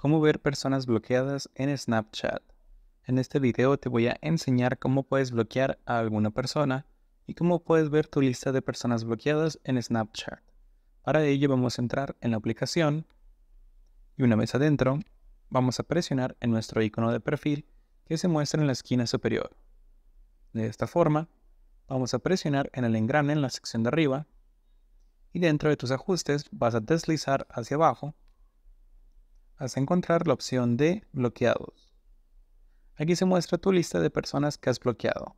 Cómo ver personas bloqueadas en Snapchat. En este video te voy a enseñar cómo puedes bloquear a alguna persona y cómo puedes ver tu lista de personas bloqueadas en Snapchat. Para ello vamos a entrar en la aplicación y una vez adentro vamos a presionar en nuestro icono de perfil que se muestra en la esquina superior. De esta forma, vamos a presionar en el engrane en la sección de arriba y dentro de tus ajustes vas a deslizar hacia abajo a encontrar la opción de bloqueados. Aquí se muestra tu lista de personas que has bloqueado.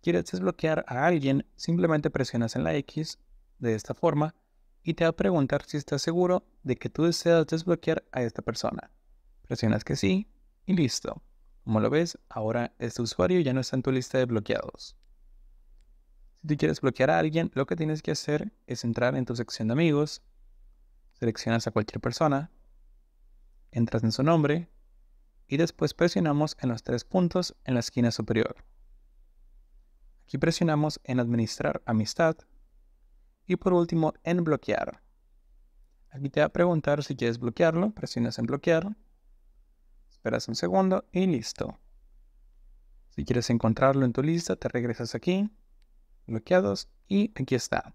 Si quieres desbloquear a alguien, simplemente presionas en la X de esta forma y te va a preguntar si estás seguro de que tú deseas desbloquear a esta persona. Presionas que sí y listo. Como lo ves, ahora este usuario ya no está en tu lista de bloqueados. Si tú quieres bloquear a alguien, lo que tienes que hacer es entrar en tu sección de amigos, seleccionas a cualquier persona, entras en su nombre y después presionamos en los tres puntos en la esquina superior. Aquí presionamos en Administrar Amistad y por último en Bloquear. Aquí te va a preguntar si quieres bloquearlo, presionas en Bloquear, esperas un segundo y listo. Si quieres encontrarlo en tu lista, te regresas aquí, bloqueados y aquí está.